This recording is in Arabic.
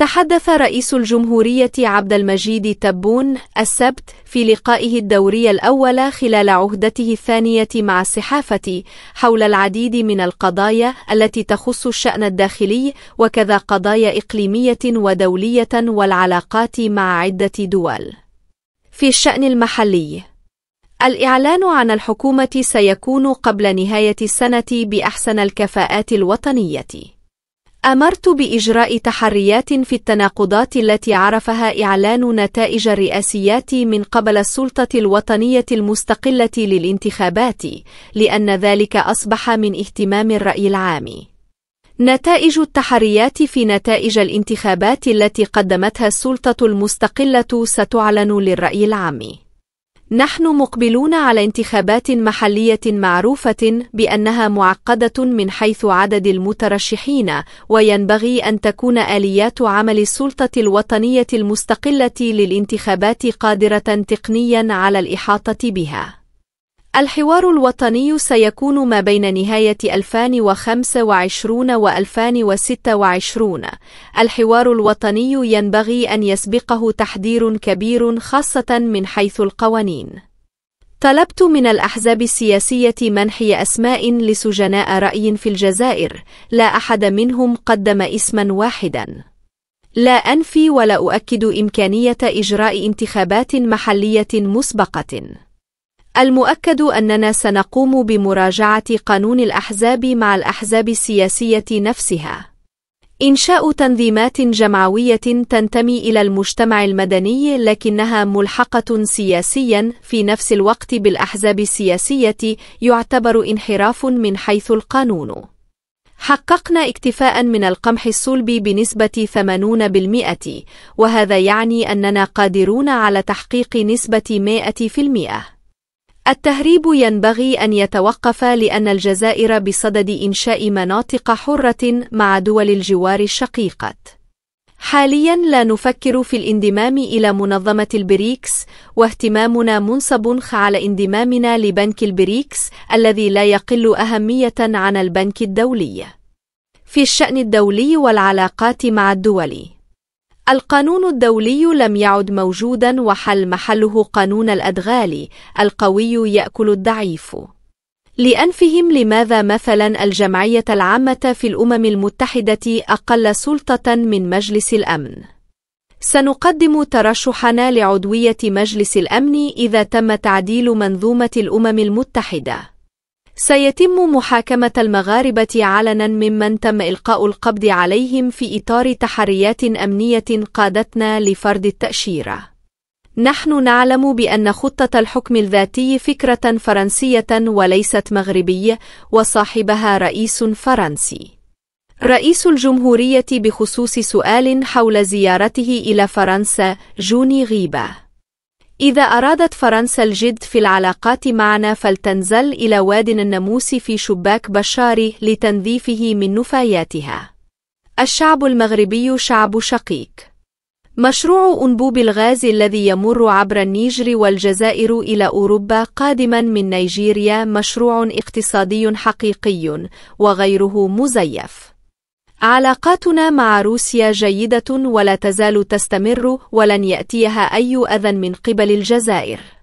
تحدث رئيس الجمهورية عبد المجيد تبون السبت في لقائه الدوري الأول خلال عهدته الثانية مع الصحافة حول العديد من القضايا التي تخص الشأن الداخلي وكذا قضايا إقليمية ودولية والعلاقات مع عدة دول. في الشأن المحلي الإعلان عن الحكومة سيكون قبل نهاية السنة بأحسن الكفاءات الوطنية. أمرت بإجراء تحريات في التناقضات التي عرفها إعلان نتائج الرئاسيات من قبل السلطة الوطنية المستقلة للانتخابات، لأن ذلك أصبح من اهتمام الرأي العام. نتائج التحريات في نتائج الانتخابات التي قدمتها السلطة المستقلة ستعلن للرأي العام. نحن مقبلون على انتخابات محلية معروفة بأنها معقدة من حيث عدد المترشحين، وينبغي أن تكون آليات عمل السلطة الوطنية المستقلة للانتخابات قادرة تقنيًا على الإحاطة بها. الحوار الوطني سيكون ما بين نهاية 2025 و 2026 الحوار الوطني ينبغي أن يسبقه تحذير كبير خاصة من حيث القوانين طلبت من الأحزاب السياسية منحي أسماء لسجناء رأي في الجزائر لا أحد منهم قدم اسما واحدا لا أنفي ولا أؤكد إمكانية إجراء انتخابات محلية مسبقة المؤكد أننا سنقوم بمراجعة قانون الأحزاب مع الأحزاب السياسية نفسها. إنشاء تنظيمات جمعوية تنتمي إلى المجتمع المدني لكنها ملحقة سياسيا في نفس الوقت بالأحزاب السياسية يعتبر انحراف من حيث القانون. حققنا اكتفاء من القمح الصلبي بنسبة 80%، وهذا يعني أننا قادرون على تحقيق نسبة 100%. التهريب ينبغي أن يتوقف لأن الجزائر بصدد إنشاء مناطق حرة مع دول الجوار الشقيقة. حاليا لا نفكر في الانضمام إلى منظمة البريكس واهتمامنا منصب على انضمامنا لبنك البريكس الذي لا يقل أهمية عن البنك الدولي. في الشأن الدولي والعلاقات مع الدول القانون الدولي لم يعد موجودا وحل محله قانون الأدغال القوي يأكل الضعيف لأنفهم لماذا مثلا الجمعية العامة في الأمم المتحدة أقل سلطة من مجلس الأمن سنقدم ترشحنا لعضوية مجلس الأمن إذا تم تعديل منظومة الأمم المتحدة سيتم محاكمة المغاربة علنا ممن تم إلقاء القبض عليهم في إطار تحريات أمنية قادتنا لفرض التأشيرة. نحن نعلم بأن خطة الحكم الذاتي فكرة فرنسية وليست مغربية وصاحبها رئيس فرنسي. رئيس الجمهورية بخصوص سؤال حول زيارته إلى فرنسا جوني غيبة إذا أرادت فرنسا الجد في العلاقات معنا فلتنزل إلى واد الناموس في شباك بشاري لتنذيفه من نفاياتها. الشعب المغربي شعب شقيق. مشروع أنبوب الغاز الذي يمر عبر النيجر والجزائر إلى أوروبا قادما من نيجيريا مشروع اقتصادي حقيقي وغيره مزيف. علاقاتنا مع روسيا جيدة ولا تزال تستمر ولن يأتيها أي أذى من قبل الجزائر